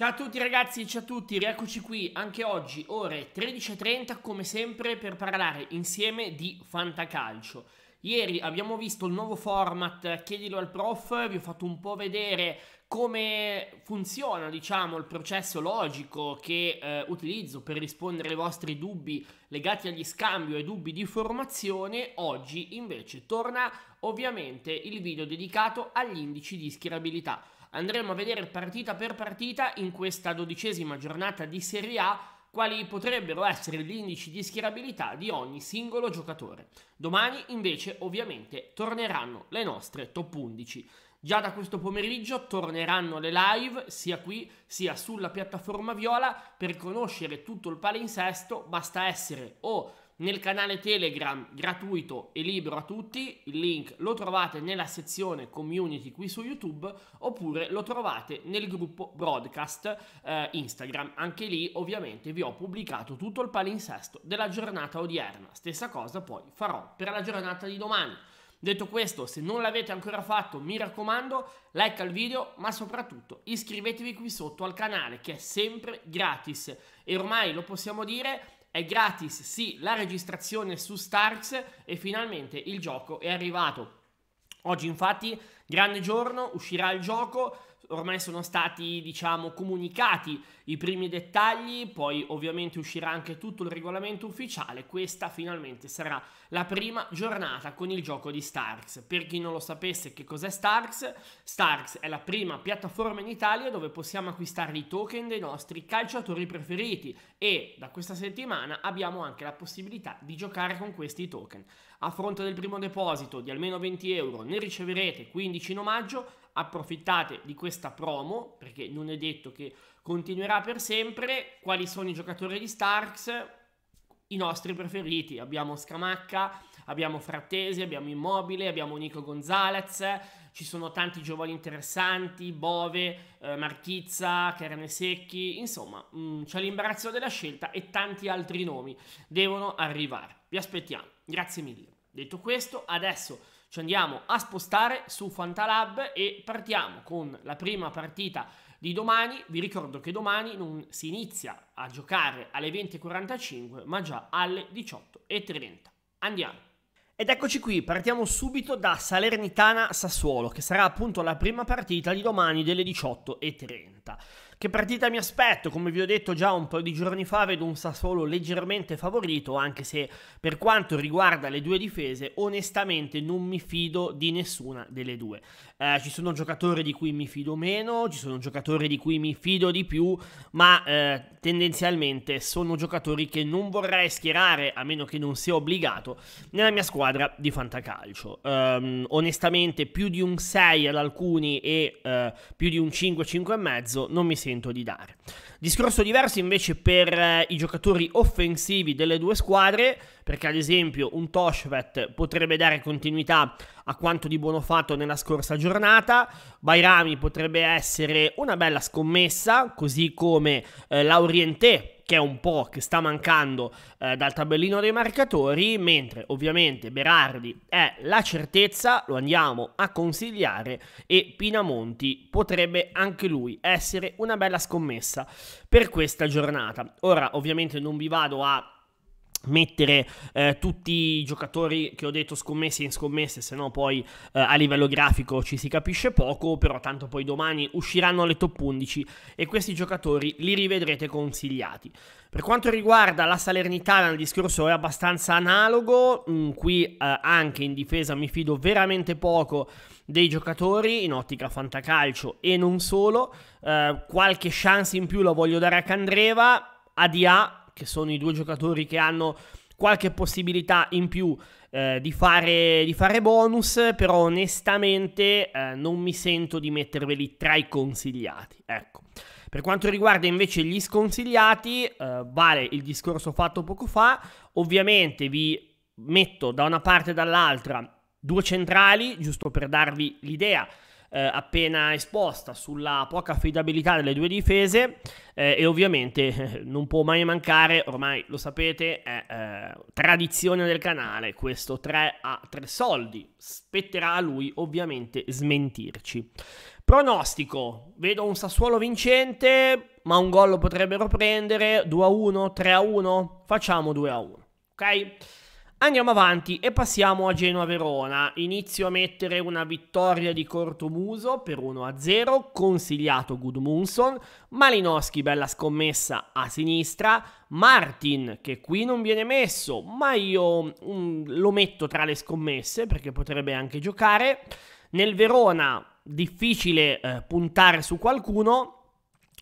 Ciao a tutti ragazzi, ciao a tutti, rieccoci qui anche oggi, ore 13.30 come sempre per parlare insieme di Fantacalcio. Ieri abbiamo visto il nuovo format Chiedilo al prof, vi ho fatto un po' vedere come funziona diciamo, il processo logico che eh, utilizzo per rispondere ai vostri dubbi legati agli scambi o ai dubbi di formazione. Oggi invece torna ovviamente il video dedicato agli indici di schierabilità. Andremo a vedere partita per partita in questa dodicesima giornata di Serie A quali potrebbero essere gli indici di schierabilità di ogni singolo giocatore. Domani invece ovviamente torneranno le nostre top 11. Già da questo pomeriggio torneranno le live sia qui sia sulla piattaforma Viola per conoscere tutto il palinsesto basta essere o nel canale Telegram gratuito e libero a tutti, il link lo trovate nella sezione community qui su YouTube oppure lo trovate nel gruppo broadcast eh, Instagram, anche lì ovviamente vi ho pubblicato tutto il palinsesto della giornata odierna, stessa cosa poi farò per la giornata di domani. Detto questo, se non l'avete ancora fatto, mi raccomando, like al video, ma soprattutto iscrivetevi qui sotto al canale che è sempre gratis e ormai lo possiamo dire è gratis, sì, la registrazione su Starks e finalmente il gioco è arrivato. Oggi infatti, grande giorno, uscirà il gioco, ormai sono stati, diciamo, comunicati i primi dettagli, poi ovviamente uscirà anche tutto il regolamento ufficiale. Questa finalmente sarà la prima giornata con il gioco di Starks. Per chi non lo sapesse che cos'è Starks, Starks è la prima piattaforma in Italia dove possiamo acquistare i token dei nostri calciatori preferiti e da questa settimana abbiamo anche la possibilità di giocare con questi token. A fronte del primo deposito di almeno 20 euro ne riceverete 15 in omaggio approfittate di questa promo, perché non è detto che continuerà per sempre. Quali sono i giocatori di Starks? I nostri preferiti. Abbiamo Scamacca, abbiamo Frattesi, abbiamo Immobile, abbiamo Nico Gonzalez, ci sono tanti giovani interessanti, Bove, eh, Marchizza, Carne Secchi, insomma mh, mm, c'è l'imbarazzo della scelta e tanti altri nomi devono arrivare. Vi aspettiamo, grazie mille. Detto questo, adesso ci andiamo a spostare su Fantalab e partiamo con la prima partita di domani. Vi ricordo che domani non si inizia a giocare alle 20.45 ma già alle 18.30. Andiamo! Ed eccoci qui, partiamo subito da Salernitana Sassuolo, che sarà appunto la prima partita di domani delle 18.30. Che partita mi aspetto? Come vi ho detto già un po' di giorni fa, vedo un Sassuolo leggermente favorito, anche se per quanto riguarda le due difese, onestamente non mi fido di nessuna delle due. Eh, ci sono giocatori di cui mi fido meno, ci sono giocatori di cui mi fido di più, ma eh, tendenzialmente sono giocatori che non vorrei schierare, a meno che non sia obbligato, nella mia squadra di fantacalcio. Eh, onestamente più di un 6 ad alcuni e eh, più di un 5, 5 e mezzo non mi sembra sento di dare. Discorso diverso invece per eh, i giocatori offensivi delle due squadre, perché ad esempio un Toshvet potrebbe dare continuità a quanto di buono fatto nella scorsa giornata, Bairami potrebbe essere una bella scommessa, così come eh, Laurienté che è un po' che sta mancando eh, dal tabellino dei marcatori, mentre ovviamente Berardi è la certezza, lo andiamo a consigliare e Pinamonti potrebbe anche lui essere una bella scommessa per questa giornata. Ora ovviamente non vi vado a mettere eh, tutti i giocatori che ho detto scommessi in scommesse, se no poi eh, a livello grafico ci si capisce poco, però tanto poi domani usciranno le top 11 e questi giocatori li rivedrete consigliati. Per quanto riguarda la Salernitana il discorso è abbastanza analogo, mh, mm, qui eh, anche in difesa mi fido veramente poco dei giocatori in ottica fantacalcio e non solo, eh, qualche chance in più la voglio dare a Candreva, ADA che sono i due giocatori che hanno qualche possibilità in più eh, di, fare, di, fare, bonus, però onestamente eh, non mi sento di metterveli tra i consigliati. Ecco. Per quanto riguarda invece gli sconsigliati, eh, vale il discorso fatto poco fa, ovviamente vi metto da una parte e dall'altra due centrali, giusto per darvi l'idea eh, appena esposta sulla poca affidabilità delle due difese eh, e ovviamente eh, non può mai mancare, ormai lo sapete, è eh, tradizione del canale, questo 3 a 3 soldi, spetterà a lui ovviamente smentirci. Pronostico, vedo un Sassuolo vincente, ma un gol lo potrebbero prendere, 2 a 1, 3 a 1, facciamo 2 a 1, ok? Andiamo avanti e passiamo a Genoa-Verona. Inizio a mettere una vittoria di cortomuso per 1-0, consigliato Gudmundsson, Malinowski bella scommessa a sinistra, Martin che qui non viene messo, ma io um, lo metto tra le scommesse perché potrebbe anche giocare. Nel Verona difficile eh, puntare su qualcuno,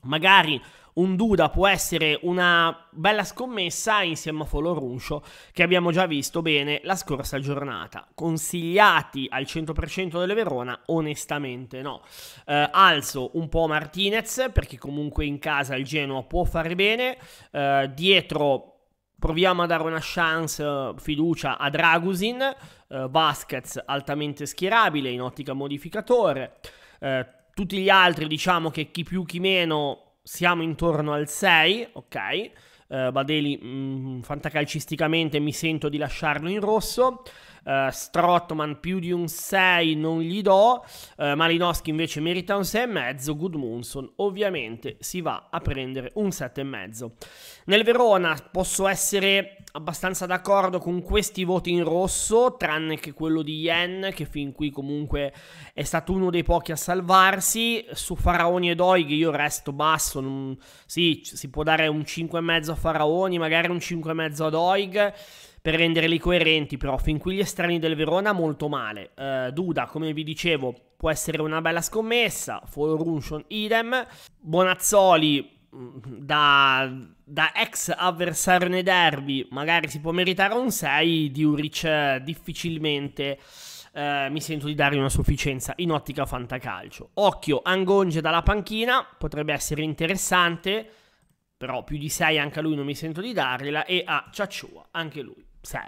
magari un Duda può essere una bella scommessa insieme a Follow Ruscio che abbiamo già visto bene la scorsa giornata. Consigliati al 100% delle Verona? Onestamente no. Eh, alzo un po' Martinez perché comunque in casa il Genoa può fare bene. Eh, dietro proviamo a dare una chance, eh, fiducia a Dragusin. Eh, Vasquez altamente schierabile in ottica modificatore. Eh, tutti gli altri diciamo che chi più chi meno siamo intorno al 6, ok? Uh, Badeli, mh, mm, fantacalcisticamente mi sento di lasciarlo in rosso. Uh, Strottman più di un 6 non gli do. Uh, Malinowski invece merita un 6,5. Goodmunson ovviamente si va a prendere un 7,5. Nel Verona posso essere abbastanza d'accordo con questi voti in rosso, tranne che quello di Yen, che fin qui comunque è stato uno dei pochi a salvarsi. Su Faraoni e Doig io resto basso. Non... Sì, si può dare un 5,5 a Faraoni, magari un 5,5 a Doig per renderli coerenti, però fin qui gli estranei del Verona molto male. Eh, Duda, come vi dicevo, può essere una bella scommessa, Foruntion idem, Bonazzoli mm, da, da, ex avversario nei derby magari si può meritare un 6, di Uric eh, difficilmente eh, mi sento di dargli una sufficienza in ottica fantacalcio. Occhio, Angonge dalla panchina, potrebbe essere interessante, però più di 6 anche a lui non mi sento di dargliela, e a Ciacciua anche lui. 6.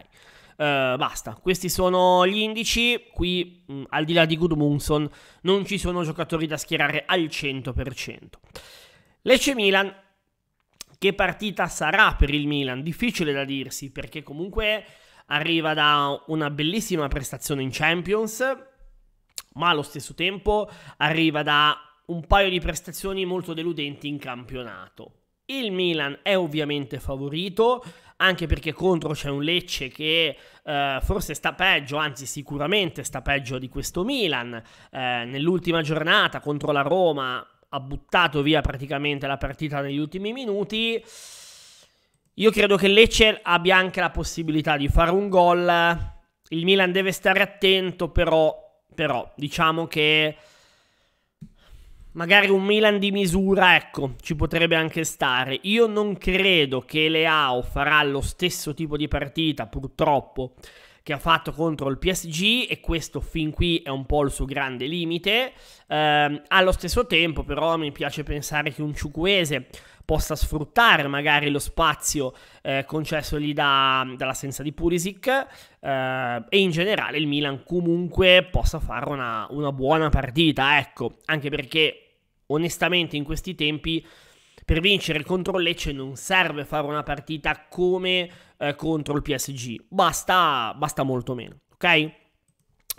Uh, eh, basta, questi sono gli indici. Qui, mh, mm, al di là di Gudmundsson, non ci sono giocatori da schierare al 100%. Lecce Milan. Che partita sarà per il Milan? Difficile da dirsi, perché comunque arriva da una bellissima prestazione in Champions, ma allo stesso tempo arriva da un paio di prestazioni molto deludenti in campionato. Il Milan è ovviamente favorito, anche perché contro c'è un Lecce che eh, forse sta peggio, anzi sicuramente sta peggio di questo Milan. Eh, nell'ultima giornata contro la Roma ha buttato via praticamente la partita negli ultimi minuti. Io credo che Lecce abbia anche la possibilità di fare un gol. Il Milan deve stare attento, però, però diciamo che Magari un Milan di misura, ecco, ci potrebbe anche stare. Io non credo che Leao farà lo stesso tipo di partita, purtroppo, che ha fatto contro il PSG e questo fin qui è un po' il suo grande limite. Eh, allo stesso tempo però mi piace pensare che un ciuquese possa sfruttare magari lo spazio eh, concessogli da, dall'assenza di Pulisic eh, e in generale il Milan comunque possa fare una, una buona partita, ecco, anche perché onestamente in questi tempi per vincere contro Lecce non serve fare una partita come eh, contro il PSG, basta, basta molto meno, ok?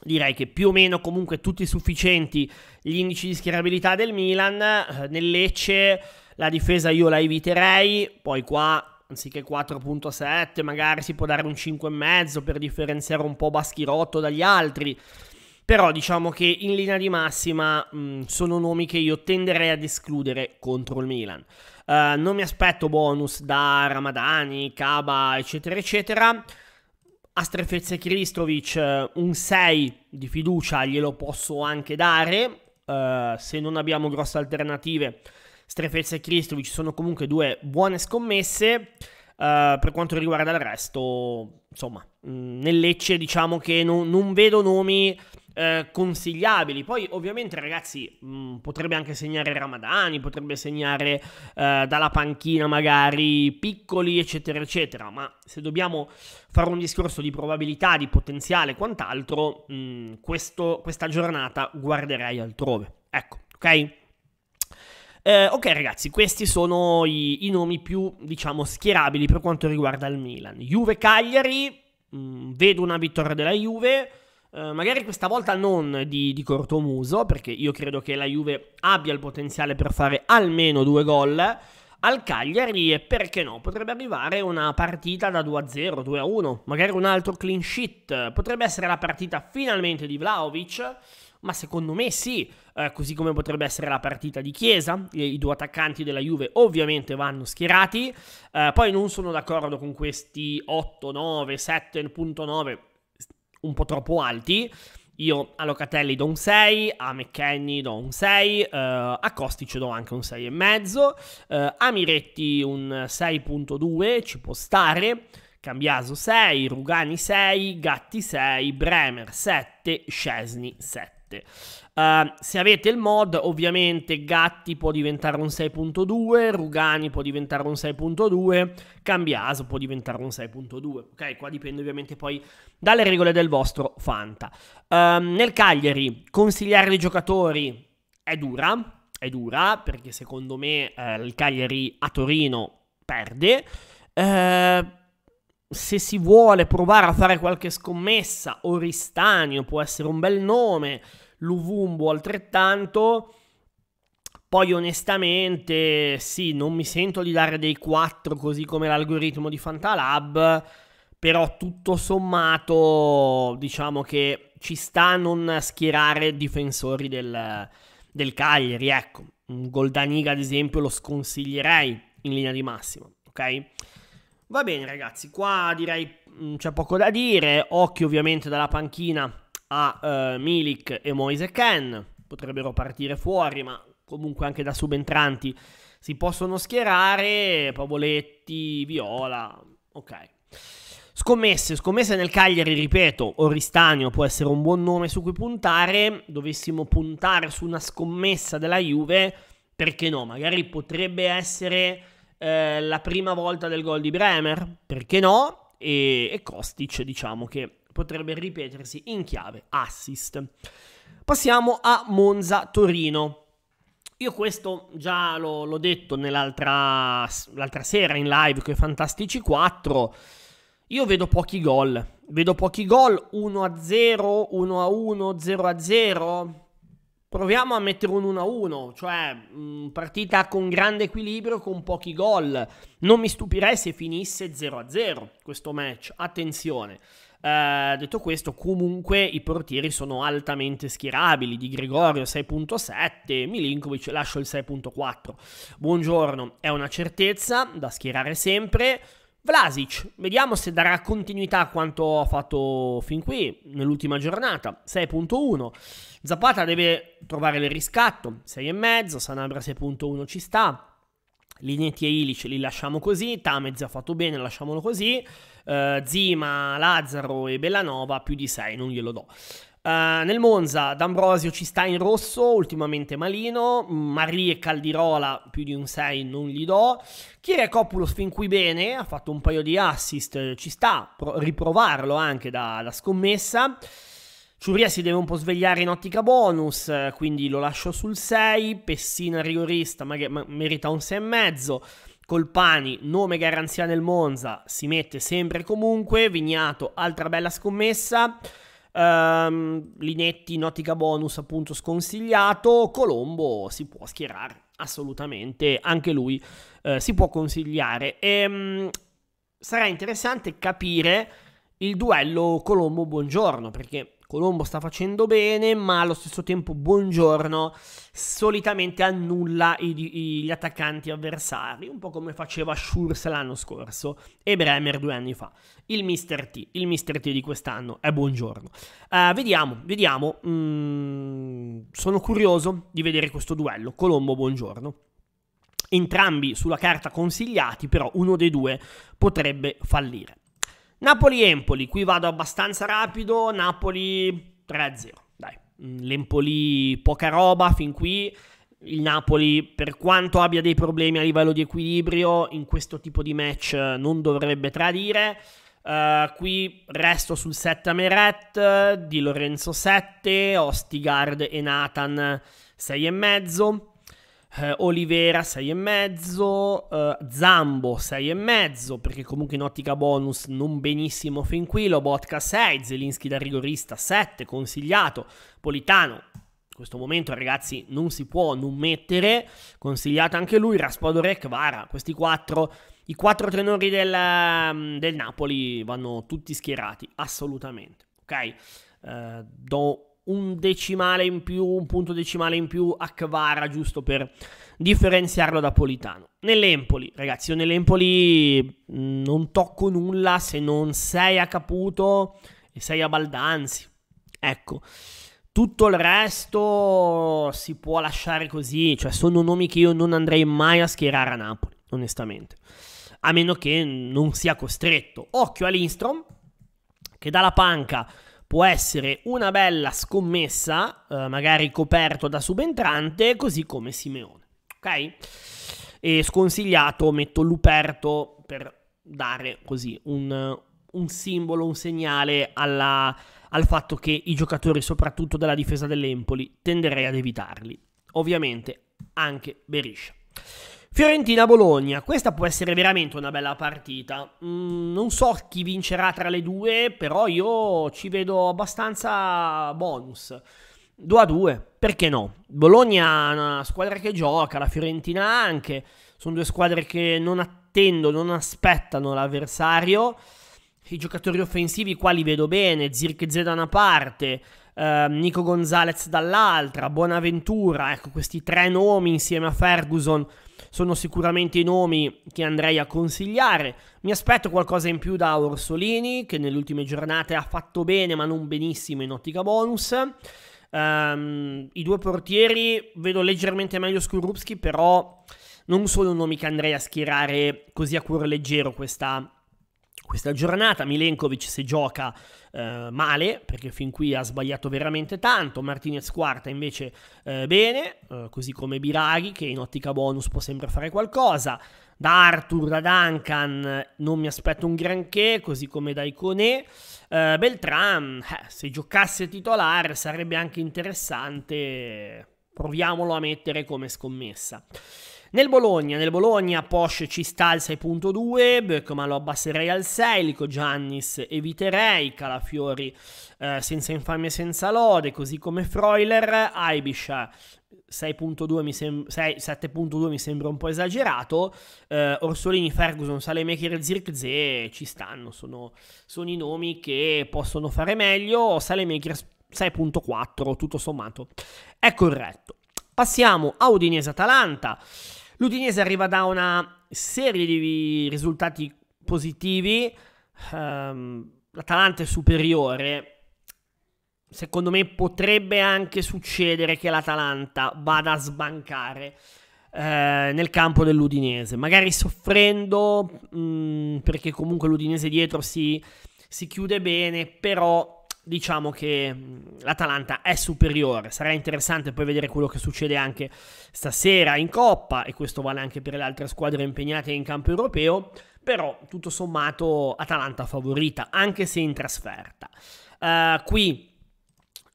direi che più o meno comunque tutti sufficienti gli indici di schierabilità del Milan. Eh, nel Lecce la difesa io la eviterei, poi qua anziché 4.7 magari si può dare un 5,5 per differenziare un po' Baschirotto dagli altri. Però diciamo che in linea di massima mh, mm, sono nomi che io tenderei ad escludere contro il Milan. Uh, non mi aspetto bonus da Ramadani, Kaba, eccetera, eccetera. A Strefezze Kristovic eh, un 6 di fiducia glielo posso anche dare, uh, se non abbiamo grosse alternative. Strefezze e Kristovic sono comunque due buone scommesse. Uh, per quanto riguarda il resto, insomma, mh, mm, nel Lecce diciamo che non, non vedo nomi eh, consigliabili. Poi, ovviamente, ragazzi, mh, mm, potrebbe anche segnare Ramadani, potrebbe segnare eh, dalla panchina magari piccoli, eccetera, eccetera. Ma se dobbiamo fare un discorso di probabilità, di potenziale e quant'altro, mh, mm, questo, questa giornata guarderei altrove. Ecco, ok? Eh, ok ragazzi, questi sono i, i, nomi più, diciamo, schierabili per quanto riguarda il Milan. Juve-Cagliari, mm, vedo una vittoria della Juve, eh, magari questa volta non di, di cortomuso, perché io credo che la Juve abbia il potenziale per fare almeno due gol al Cagliari e perché no? Potrebbe arrivare una partita da 2-0, 2-1, magari un altro clean sheet, potrebbe essere la partita finalmente di Vlaovic, ma secondo me sì, eh, così come potrebbe essere la partita di Chiesa, i, i due attaccanti della Juve ovviamente vanno schierati, eh, poi non sono d'accordo con questi 8, 9, 7.9 un po' troppo alti. Io a Locatelli do un 6, a McKenny do un 6, eh, a Kostic do anche un 6,5, eh, a Miretti un 6.2, ci può stare. Cambiaso 6, Rugani 6, Gatti 6, Bremer 7, Scesni 7. Uh, se avete il mod, ovviamente Gatti può diventare un 6.2, Rugani può diventare un 6.2, Cambiaso può diventare un 6.2. Ok, qua dipende ovviamente poi dalle regole del vostro Fanta. Uh, nel Cagliari, consigliare i giocatori è dura, è dura, perché secondo me uh, il Cagliari a Torino perde. Eh se si vuole provare a fare qualche scommessa, Oristanio può essere un bel nome. Luvumbo altrettanto. Poi onestamente sì, non mi sento di dare dei 4 così come l'algoritmo di Fantalab, però tutto sommato diciamo che ci sta a non schierare difensori del, del Cagliari, ecco. Un Goldaniga ad esempio lo sconsiglierei in linea di massimo, ok? Va bene ragazzi, qua direi mh, mm, c'è poco da dire, occhio ovviamente dalla panchina a eh, Milik e Moise Ken, potrebbero partire fuori, ma comunque anche da subentranti si possono schierare, Pavoletti, Viola, ok. Scommesse, scommesse nel Cagliari, ripeto, Oristanio può essere un buon nome su cui puntare, dovessimo puntare su una scommessa della Juve, perché no? Magari potrebbe essere eh, la prima volta del gol di Bremer, perché no? E, e Kostic diciamo che potrebbe ripetersi in chiave assist. Passiamo a Monza-Torino. Io questo già l'ho, l'ho detto nell'altra sera in live con i Fantastici 4. Io vedo pochi gol. Vedo pochi gol, 1-0, 1-1, 0-0. Proviamo a mettere un 1-1, cioè mh, mm, partita con grande equilibrio, con pochi gol. Non mi stupirei se finisse 0-0 questo match. Attenzione. Uh, detto questo, comunque i portieri sono altamente schierabili. Di Gregorio 6.7, Milinkovic lascio il 6.4. Buongiorno, è una certezza da schierare sempre. Vlasic, vediamo se darà continuità a quanto ha fatto fin qui nell'ultima giornata, 6.1. Zapata deve trovare il riscatto, 6.5, Sanabra 6.1 ci sta. Linetti e Ilic li lasciamo così, Tamez ha fatto bene, lasciamolo così, uh, Zima, Lazzaro e Bellanova più di 6, non glielo do. Uh, nel Monza D'Ambrosio ci sta in rosso, ultimamente malino, Marie e Caldirola più di un 6 non gli do, Chiere fin qui bene, ha fatto un paio di assist, ci sta, riprovarlo anche da, da scommessa. Ciuria si deve un po' svegliare in ottica bonus, quindi lo lascio sul 6. Pessina rigorista ma merita un 6,5. Colpani, nome garanzia nel Monza, si mette sempre comunque. Vignato, altra bella scommessa. Um, Linetti in ottica bonus, appunto sconsigliato. Colombo si può schierare, assolutamente. Anche lui eh, si può consigliare. E, um, sarà interessante capire il duello Colombo-Buongiorno, perché Colombo sta facendo bene, ma allo stesso tempo Buongiorno solitamente annulla i, i, gli attaccanti avversari, un po' come faceva Schurz l'anno scorso e Bremer due anni fa. Il Mister T, il Mister T di quest'anno è Buongiorno. Uh, vediamo, vediamo, mm, sono curioso di vedere questo duello, Colombo-Buongiorno entrambi sulla carta consigliati, però uno dei due potrebbe fallire. Napoli-Empoli, qui vado abbastanza rapido, Napoli 3-0, dai, mm, l'Empoli poca roba fin qui, il Napoli per quanto abbia dei problemi a livello di equilibrio in questo tipo di match eh, non dovrebbe tradire, uh, qui resto sul 7 a Meret, Di Lorenzo 7, Ostigard e Nathan 6,5 eh, Olivera 6,5, eh, Zambo 6,5 perché comunque in ottica bonus non benissimo fin qui, Lobotka 6, Zelinski da rigorista 7, consigliato, Politano in questo momento ragazzi non si può non mettere, consigliato anche lui, Raspadorek, Vara, questi quattro, i quattro tenori del, mm, del Napoli vanno tutti schierati, assolutamente, ok? Eh, do un decimale in più, un punto decimale in più a Kvara, giusto per differenziarlo da Politano. Nell'Empoli, ragazzi, io nell'Empoli mm, non tocco nulla se non sei a Caputo e sei a Baldanzi. Ecco, tutto il resto si può lasciare così, cioè sono nomi che io non andrei mai a schierare a Napoli, onestamente. A meno che non sia costretto. Occhio a Lindstrom, che dalla panca può essere una bella scommessa, eh, magari coperto da subentrante, così come Simeone. Ok? E sconsigliato metto Luperto per dare così un, un simbolo, un segnale alla, al fatto che i giocatori, soprattutto della difesa dell'Empoli, tenderei ad evitarli. Ovviamente anche Beriscia. Fiorentina-Bologna, questa può essere veramente una bella partita. Mm, non so chi vincerà tra le due, però io ci vedo abbastanza bonus. 2 a 2, perché no? Bologna è una squadra che gioca, la Fiorentina anche. Sono due squadre che non attendono, non aspettano l'avversario. I giocatori offensivi qua li vedo bene, Zirkzee da una parte, eh, Nico Gonzalez dall'altra, Buonaventura, ecco questi tre nomi insieme a Ferguson sono sicuramente i nomi che andrei a consigliare. Mi aspetto qualcosa in più da Orsolini, che nelle ultime giornate ha fatto bene ma non benissimo in ottica bonus. Um, I due portieri vedo leggermente meglio Skurrupski, però non sono nomi che andrei a schierare così a cuore leggero questa questa giornata. Milenkovic si gioca eh, male, perché fin qui ha sbagliato veramente tanto. Martinez quarta invece eh, bene, eh, così come Biraghi, che in ottica bonus può sempre fare qualcosa. Da Arthur, da Duncan non mi aspetto un granché, così come da Iconé. Eh, Beltram, eh, se giocasse titolare sarebbe anche interessante, proviamolo a mettere come scommessa. Nel Bologna, nel Bologna Porsche ci sta al 6.2, Beckman lo abbasserei al 6, Lico Giannis eviterei, Calafiori eh, senza infamia e senza lode, così come Freuler, Aibisha 6.2 mi, sem- 6, 7.2 mi sembra un po' esagerato. Eh, Orsolini, Ferguson, Salemaker, Zirkze ci stanno. Sono, sono, i nomi che possono fare meglio. Salemaker 6.4, tutto sommato è corretto. Passiamo a Udinese Atalanta. L'Udinese arriva da una serie di risultati positivi, um, l'Atalanta è superiore, secondo me potrebbe anche succedere che l'Atalanta vada a sbancare eh, nel campo dell'Udinese, magari soffrendo mh, mm, perché comunque l'Udinese dietro si, si, chiude bene, però diciamo che l'Atalanta è superiore. Sarà interessante poi vedere quello che succede anche stasera in Coppa e questo vale anche per le altre squadre impegnate in campo europeo, però tutto sommato Atalanta favorita anche se in trasferta. Uh, qui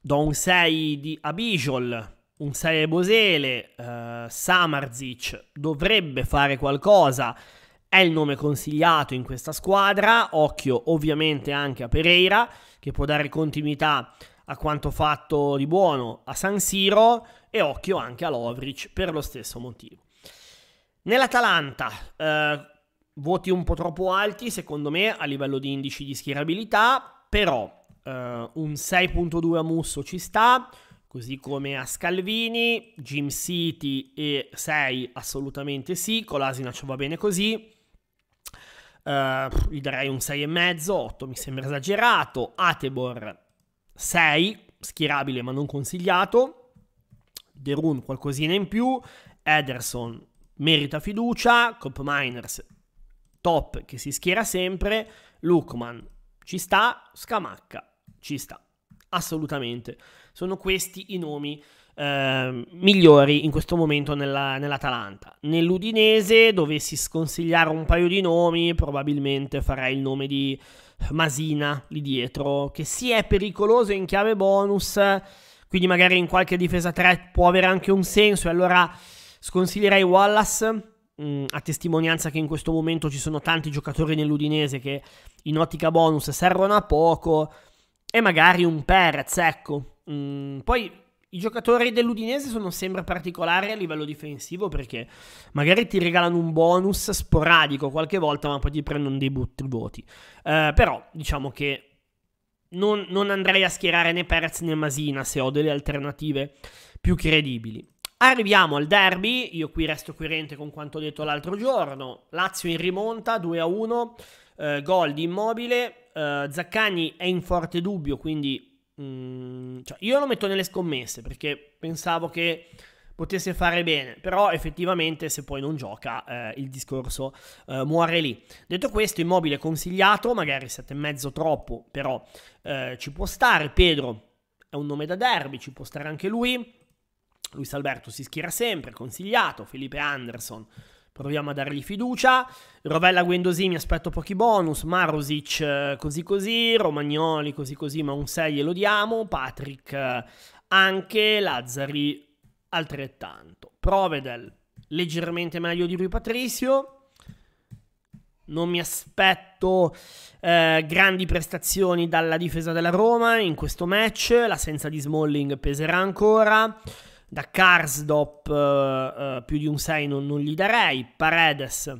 do un 6 di Abijol, un 6 a Bosele, uh, eh, Samarzic dovrebbe fare qualcosa è il nome consigliato in questa squadra, occhio ovviamente anche a Pereira che può dare continuità a quanto fatto di buono a San Siro e occhio anche a Lovric per lo stesso motivo. Nell'Atalanta eh, voti un po' troppo alti secondo me a livello di indici di schierabilità, però eh, un 6.2 a Musso ci sta, così come a Scalvini, Jim City e 6 assolutamente sì, Colasinac va bene così eh, gli darei un 6,5, 8 mi sembra esagerato. Atebor 6, schierabile ma non consigliato. Derun qualcosina in più. Ederson merita fiducia. Cop Miners top che si schiera sempre. Lukman ci sta. Scamacca ci sta. Assolutamente. Sono questi i nomi eh, migliori in questo momento nella, nell'Atalanta. Nell'Udinese dovessi sconsigliare un paio di nomi, probabilmente farei il nome di Masina lì dietro, che sì è pericoloso in chiave bonus, quindi magari in qualche difesa 3 può avere anche un senso, e allora sconsiglierei Wallace mm, a testimonianza che in questo momento ci sono tanti giocatori nell'Udinese che in ottica bonus servono a poco e magari un Perez, ecco. Mm, poi i giocatori dell'Udinese sono sempre particolari a livello difensivo perché magari ti regalano un bonus sporadico qualche volta, ma poi ti prendono dei butti voti. Eh, però diciamo che non, non, andrei a schierare né Perez né Masina se ho delle alternative più credibili. Arriviamo al derby, io qui resto coerente con quanto detto l'altro giorno. Lazio in rimonta 2 a 1, eh, gol di immobile. Eh, Zaccagni è in forte dubbio, quindi Mm, cioè io lo metto nelle scommesse perché pensavo che potesse fare bene, però effettivamente se poi non gioca eh, il discorso eh, muore lì. Detto questo, immobile consigliato, magari 7,5 troppo, però eh, ci può stare, Pedro è un nome da derby, ci può stare anche lui, Luis Alberto si schiera sempre, consigliato, Felipe Anderson Proviamo a dargli fiducia. Rovella Guendosì mi aspetto pochi bonus. Marosic eh, così così. Romagnoli così così, ma un 6 lo diamo. Patrick eh, anche. Lazzari altrettanto. Provedel leggermente meglio di lui Patricio. Non mi aspetto eh, grandi prestazioni dalla difesa della Roma in questo match. L'assenza di Smalling peserà ancora da Karsdop eh, eh, più di un 6 non, non, gli darei, Paredes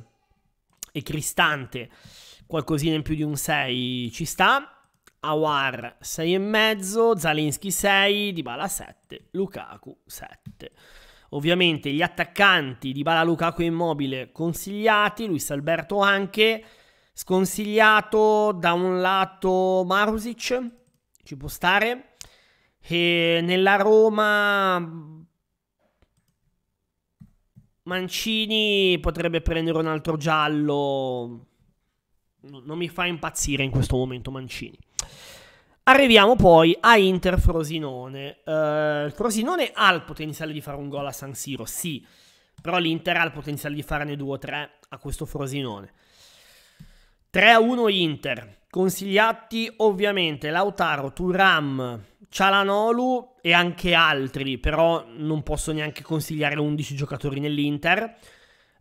e Cristante qualcosina in più di un 6 ci sta, Awar 6,5, Zalinski 6, Dybala 7, Lukaku 7. Ovviamente gli attaccanti di Bala Lukaku e Immobile consigliati, Luis Alberto anche, sconsigliato da un lato Marusic, ci può stare, e nella Roma Mancini potrebbe prendere un altro giallo. Non mi fa impazzire in questo momento Mancini. Arriviamo poi a Inter Frosinone. Uh, Frosinone ha il potenziale di fare un gol a San Siro, sì, però l'Inter ha il potenziale di farne 2 o 3 a questo Frosinone. 3-1 Inter. Consigliati ovviamente Lautaro, Turam, Cialanolu e anche altri, però non posso neanche consigliare 11 giocatori nell'Inter.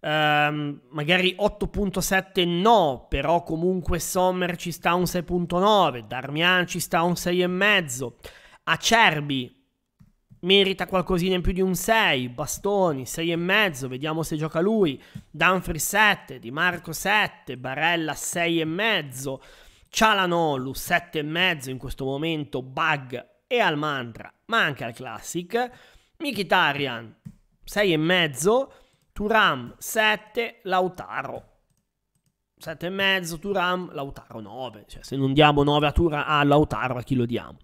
Um, magari 8.7 no, però comunque Sommer ci sta un 6.9, Darmian ci sta un 6,5, Acerbi merita qualcosina in più di un 6, Bastoni 6,5, vediamo se gioca lui, Danfri 7, Di Marco 7, Barella 6,5, Cialanolu 7,5 in questo momento, Bug e al mantra, ma anche al classic. Mikitarian 6,5, Turam 7, Lautaro 7,5, Turam, Lautaro 9. Cioè, se non diamo 9 a, Tura, a Lautaro, a chi lo diamo?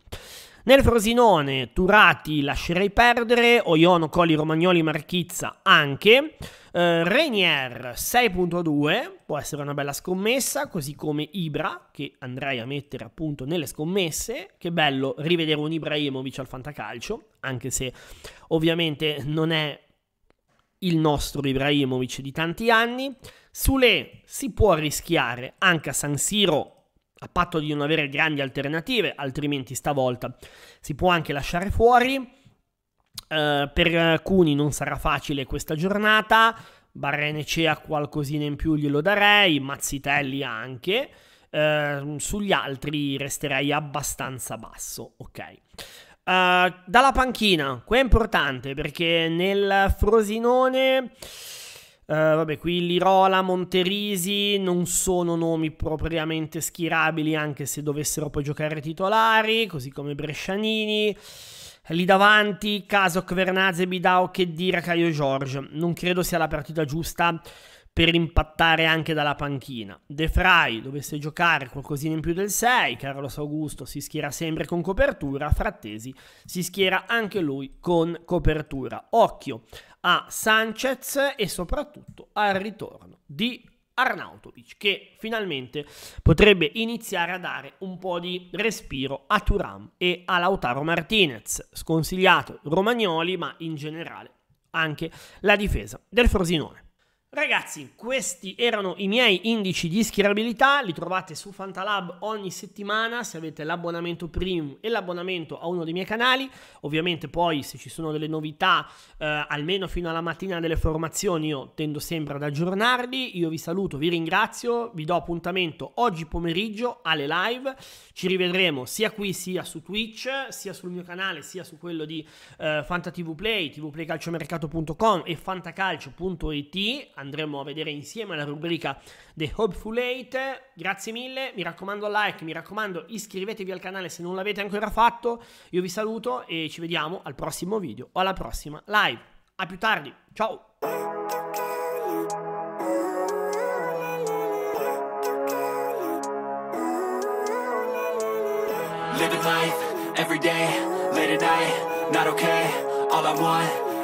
Nel Frosinone, Turati lascerei perdere, Oiono, Colli, Romagnoli, Marchizza anche. Uh, Rainier 6.2 può essere una bella scommessa, così come Ibra, che andrei a mettere appunto nelle scommesse. Che bello rivedere un Ibrahimovic al fantacalcio, anche se ovviamente non è il nostro Ibrahimovic di tanti anni. Sule si può rischiare anche a San Siro a patto di non avere grandi alternative, altrimenti stavolta si può anche lasciare fuori. Eh, per alcuni non sarà facile questa giornata. Barrenece a qualcosina in più glielo darei, Mazzitelli anche. Uh, sugli altri resterei abbastanza basso, ok. Uh, dalla panchina, qui è importante perché nel Frosinone, vabbè, qui Lirola, Monterisi non sono nomi propriamente schierabili anche se dovessero poi giocare titolari, così come Brescianini. Lì davanti, Kasok, Vernaze, Bidao, Kedira, Caio George. Non credo sia la partita giusta per impattare anche dalla panchina. De Frey dovesse giocare qualcosina in più del 6, Carlos Augusto si schiera sempre con copertura, Frattesi si schiera anche lui con copertura. Occhio a Sanchez e soprattutto al ritorno di Arnautovic che finalmente potrebbe iniziare a dare un po' di respiro a Turam e a Lautaro Martinez, sconsigliato Romagnoli ma in generale anche la difesa del Frosinone. Ragazzi, questi erano i miei indici di schierabilità, li trovate su Fantalab ogni settimana se avete l'abbonamento premium e l'abbonamento a uno dei miei canali, ovviamente poi se ci sono delle novità, eh, almeno fino alla mattina delle formazioni, io tendo sempre ad aggiornarli, io vi saluto, vi ringrazio, vi do appuntamento oggi pomeriggio alle live, ci rivedremo sia qui sia su Twitch, sia sul mio canale sia su quello di eh, Play, tvplaycalciomercato.com e fantacalcio.it andremo a vedere insieme la rubrica The Hopeful Eight. Grazie mille, mi raccomando like, mi raccomando iscrivetevi al canale se non l'avete ancora fatto. Io vi saluto e ci vediamo al prossimo video o alla prossima live. A più tardi, ciao! Living life, every day, late at night, not okay All I want